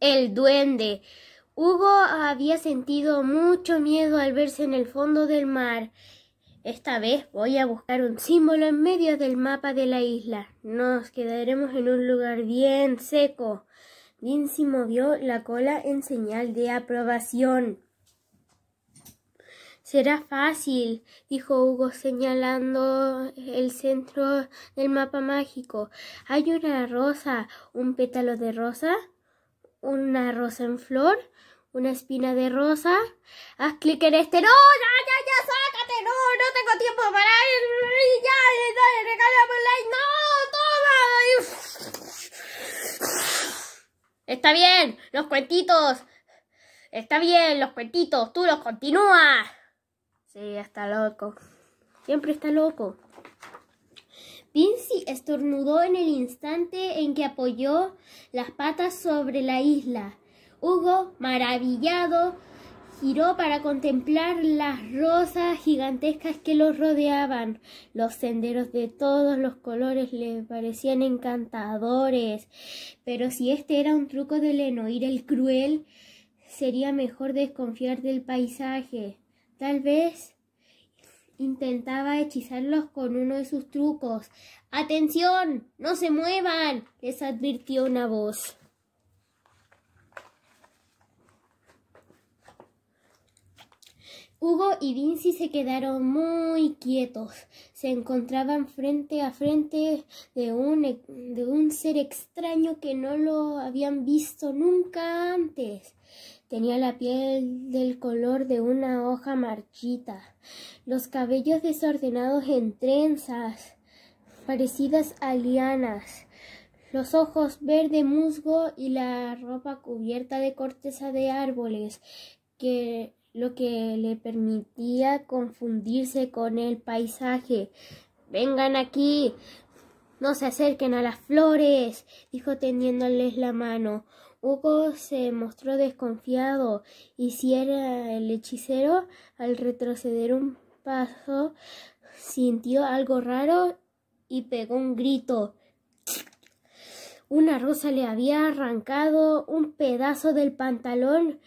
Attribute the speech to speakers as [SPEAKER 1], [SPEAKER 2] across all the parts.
[SPEAKER 1] El duende. Hugo había sentido mucho miedo al verse en el fondo del mar. Esta vez voy a buscar un símbolo en medio del mapa de la isla. Nos quedaremos en un lugar bien seco. Vinci movió la cola en señal de aprobación. Será fácil, dijo Hugo señalando el centro del mapa mágico. Hay una rosa, un pétalo de rosa, una rosa en flor, una espina de rosa. Haz clic en este. ¡No! ¡Ya, ya, ya! ¡Sácate! ¡No! ¡No tengo tiempo para ir! ¡Ya! ¡Dale! ¡Regálame un like! ¡No! ¡Toma! Está bien, los cuentitos. Está bien, los cuentitos. Tú los continúas. Sí, está loco. Siempre está loco. Vinci estornudó en el instante en que apoyó las patas sobre la isla. Hugo, maravillado, giró para contemplar las rosas gigantescas que los rodeaban. Los senderos de todos los colores le parecían encantadores. Pero si este era un truco de Lenoir el cruel, sería mejor desconfiar del paisaje. Tal vez intentaba hechizarlos con uno de sus trucos. ¡Atención! ¡No se muevan! les advirtió una voz. Hugo y Vinci se quedaron muy quietos. Se encontraban frente a frente de un, e, de un ser extraño que no lo habían visto nunca antes. Tenía la piel del color de una hoja marchita, los cabellos desordenados en trenzas, parecidas a lianas, los ojos verde musgo y la ropa cubierta de corteza de árboles, que lo que le permitía confundirse con el paisaje. Vengan aquí. No se acerquen a las flores, dijo tendiéndoles la mano. Hugo se mostró desconfiado y si era el hechicero, al retroceder un paso, sintió algo raro y pegó un grito. Una rosa le había arrancado un pedazo del pantalón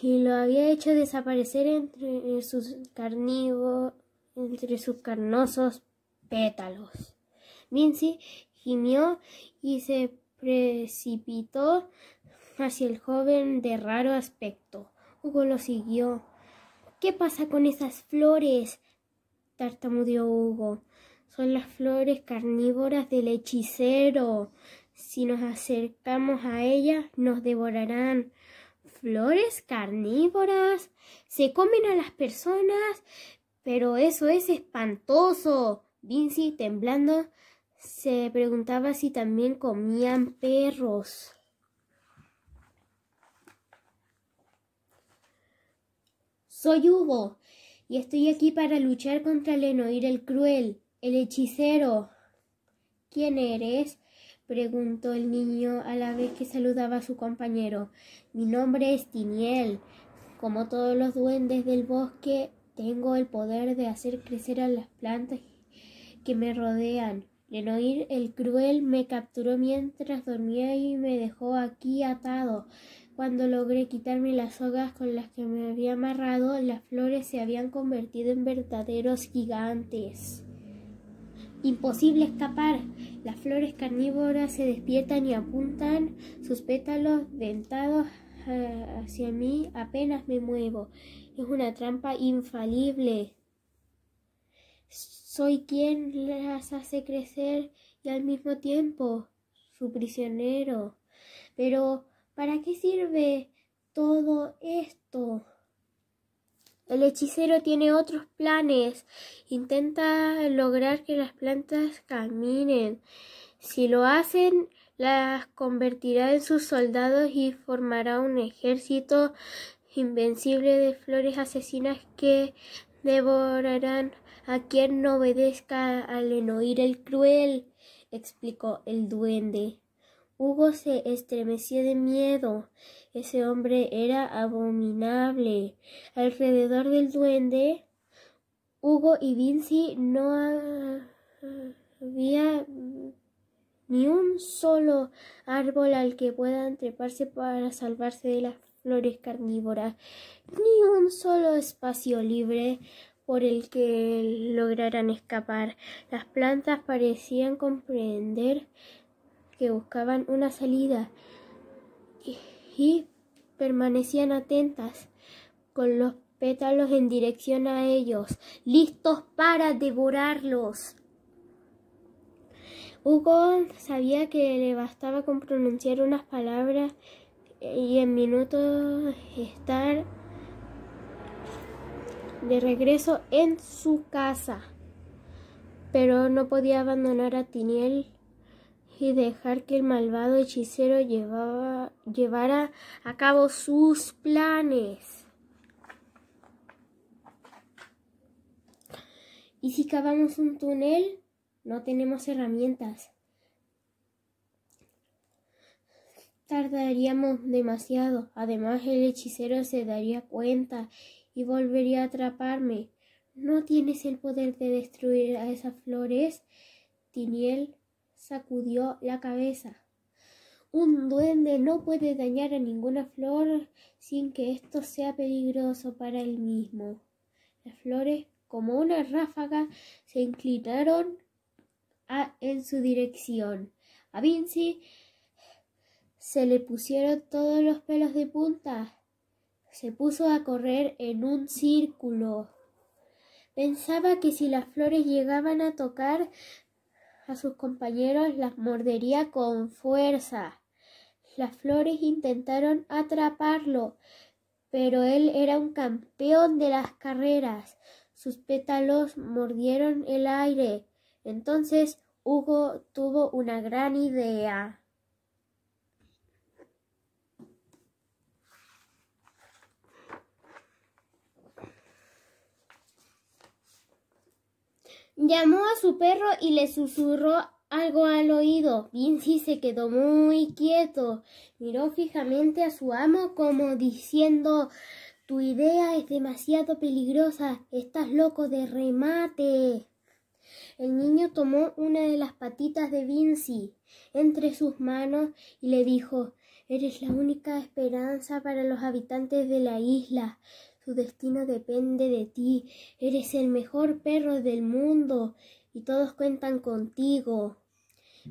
[SPEAKER 1] y lo había hecho desaparecer entre sus carnívoros, entre sus carnosos pétalos. Vinci gimió y se precipitó hacia el joven de raro aspecto. Hugo lo siguió. ¿Qué pasa con esas flores? tartamudeó Hugo. Son las flores carnívoras del hechicero. Si nos acercamos a ellas, nos devorarán. Flores carnívoras. Se comen a las personas. Pero eso es espantoso. Vinci, temblando, se preguntaba si también comían perros. Soy Hugo y estoy aquí para luchar contra Lenoir el cruel, el hechicero. ¿Quién eres? preguntó el niño a la vez que saludaba a su compañero. Mi nombre es Tiniel. Como todos los duendes del bosque, tengo el poder de hacer crecer a las plantas que me rodean. Lenoir el cruel me capturó mientras dormía y me dejó aquí atado. Cuando logré quitarme las sogas con las que me había amarrado, las flores se habían convertido en verdaderos gigantes. Imposible escapar. Las flores carnívoras se despiertan y apuntan sus pétalos dentados ah, hacia mí apenas me muevo. Es una trampa infalible. Soy quien las hace crecer y al mismo tiempo su prisionero. Pero ¿Para qué sirve todo esto? El hechicero tiene otros planes. Intenta lograr que las plantas caminen. Si lo hacen, las convertirá en sus soldados y formará un ejército invencible de flores asesinas que devorarán a quien no obedezca al enoír el cruel, explicó el duende. Hugo se estremeció de miedo. Ese hombre era abominable. Alrededor del duende, Hugo y Vinci no había ni un solo árbol al que puedan treparse para salvarse de las flores carnívoras, ni un solo espacio libre por el que lograran escapar. Las plantas parecían comprender que buscaban una salida y permanecían atentas con los pétalos en dirección a ellos, listos para devorarlos. Hugo sabía que le bastaba con pronunciar unas palabras y en minutos estar de regreso en su casa. Pero no podía abandonar a Tiniel y dejar que el malvado hechicero llevaba, llevara a cabo sus planes. Y si cavamos un túnel, no tenemos herramientas. Tardaríamos demasiado. Además, el hechicero se daría cuenta y volvería a atraparme. ¿No tienes el poder de destruir a esas flores, Tiniel? sacudió la cabeza. Un duende no puede dañar a ninguna flor sin que esto sea peligroso para él mismo. Las flores, como una ráfaga, se inclinaron en su dirección. A Vinci se le pusieron todos los pelos de punta. Se puso a correr en un círculo. Pensaba que si las flores llegaban a tocar a sus compañeros las mordería con fuerza. Las flores intentaron atraparlo, pero él era un campeón de las carreras. Sus pétalos mordieron el aire. Entonces Hugo tuvo una gran idea. Llamó a su perro y le susurró algo al oído. Vinci se quedó muy quieto. Miró fijamente a su amo como diciendo Tu idea es demasiado peligrosa. Estás loco de remate. El niño tomó una de las patitas de Vinci entre sus manos y le dijo Eres la única esperanza para los habitantes de la isla. Su destino depende de ti. Eres el mejor perro del mundo y todos cuentan contigo.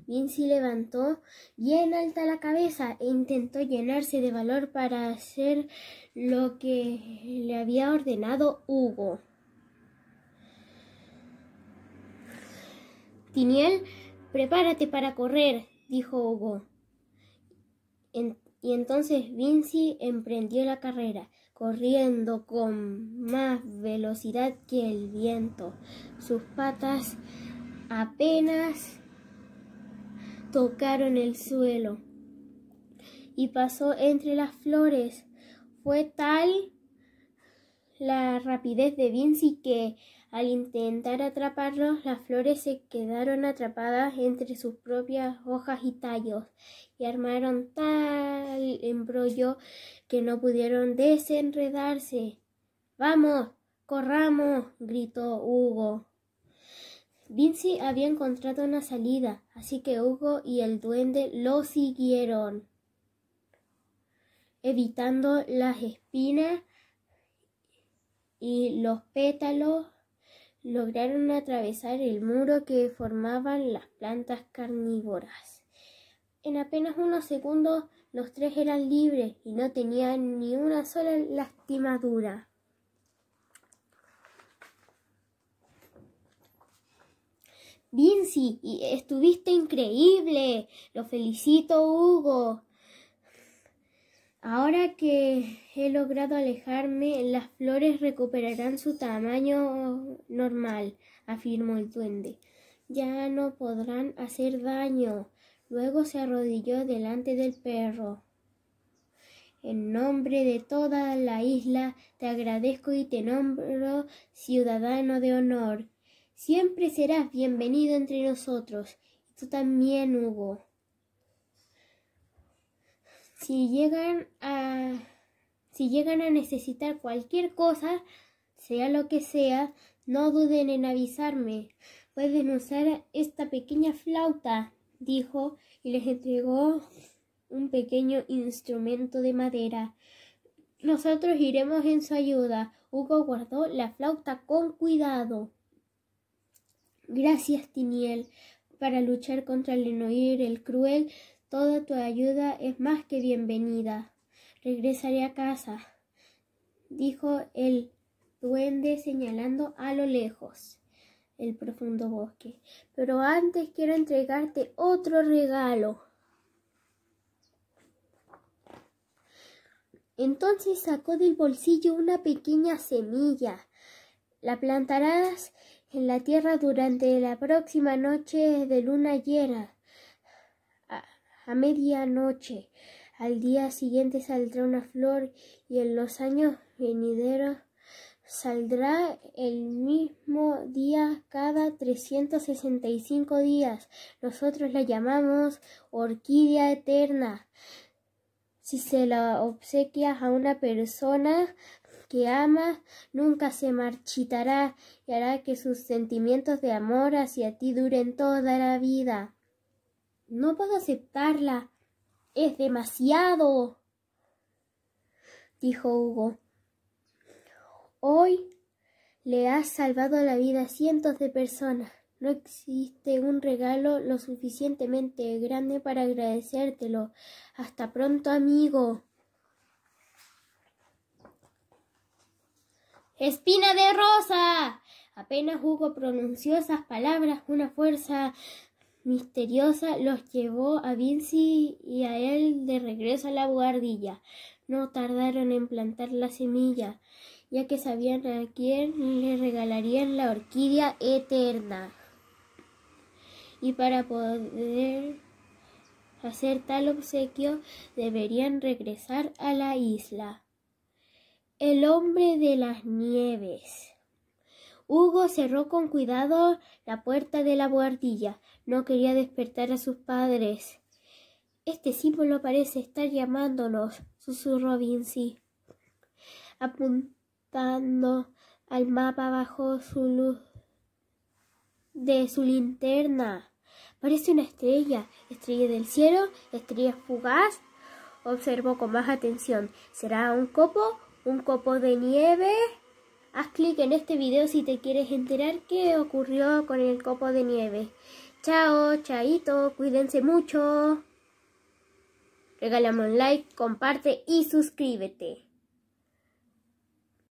[SPEAKER 1] Vinci levantó bien alta la cabeza e intentó llenarse de valor para hacer lo que le había ordenado Hugo. Tiniel, prepárate para correr, dijo Hugo. Y entonces Vinci emprendió la carrera, corriendo con más velocidad que el viento. Sus patas apenas tocaron el suelo y pasó entre las flores. Fue tal la rapidez de Vinci que al intentar atraparlos, las flores se quedaron atrapadas entre sus propias hojas y tallos y armaron tal embrollo que no pudieron desenredarse. Vamos, corramos, gritó Hugo. Vinci había encontrado una salida, así que Hugo y el duende lo siguieron, evitando las espinas y los pétalos lograron atravesar el muro que formaban las plantas carnívoras. En apenas unos segundos los tres eran libres y no tenían ni una sola lastimadura. Vinci, estuviste increíble. Lo felicito, Hugo. Ahora que he logrado alejarme, las flores recuperarán su tamaño normal, afirmó el duende. Ya no podrán hacer daño. Luego se arrodilló delante del perro. En nombre de toda la isla, te agradezco y te nombro ciudadano de honor. Siempre serás bienvenido entre nosotros. Y tú también, Hugo si llegan a si llegan a necesitar cualquier cosa, sea lo que sea, no duden en avisarme. Pueden usar esta pequeña flauta, dijo, y les entregó un pequeño instrumento de madera. Nosotros iremos en su ayuda. Hugo guardó la flauta con cuidado. Gracias, Tiniel, para luchar contra el enoír, el cruel Toda tu ayuda es más que bienvenida. Regresaré a casa, dijo el duende señalando a lo lejos el profundo bosque. Pero antes quiero entregarte otro regalo. Entonces sacó del bolsillo una pequeña semilla. La plantarás en la tierra durante la próxima noche de luna llena a medianoche. Al día siguiente saldrá una flor y en los años venideros saldrá el mismo día cada 365 días. Nosotros la llamamos orquídea eterna. Si se la obsequia a una persona que ama, nunca se marchitará y hará que sus sentimientos de amor hacia ti duren toda la vida. No puedo aceptarla. Es demasiado. dijo Hugo. Hoy le has salvado la vida a cientos de personas. No existe un regalo lo suficientemente grande para agradecértelo. Hasta pronto, amigo. Espina de rosa. Apenas Hugo pronunció esas palabras, con una fuerza misteriosa los llevó a Vinci y a él de regreso a la guardilla. No tardaron en plantar la semilla, ya que sabían a quién le regalarían la orquídea eterna. Y para poder hacer tal obsequio deberían regresar a la isla. El hombre de las nieves. Hugo cerró con cuidado la puerta de la buhardilla. No quería despertar a sus padres. Este símbolo parece estar llamándonos, susurró Vinci, apuntando al mapa bajo su luz de su linterna. Parece una estrella, estrella del cielo, estrella fugaz. Observó con más atención. ¿Será un copo? ¿Un copo de nieve? Haz clic en este video si te quieres enterar qué ocurrió con el copo de nieve. Chao, chaito, cuídense mucho. Regálame un like, comparte y suscríbete.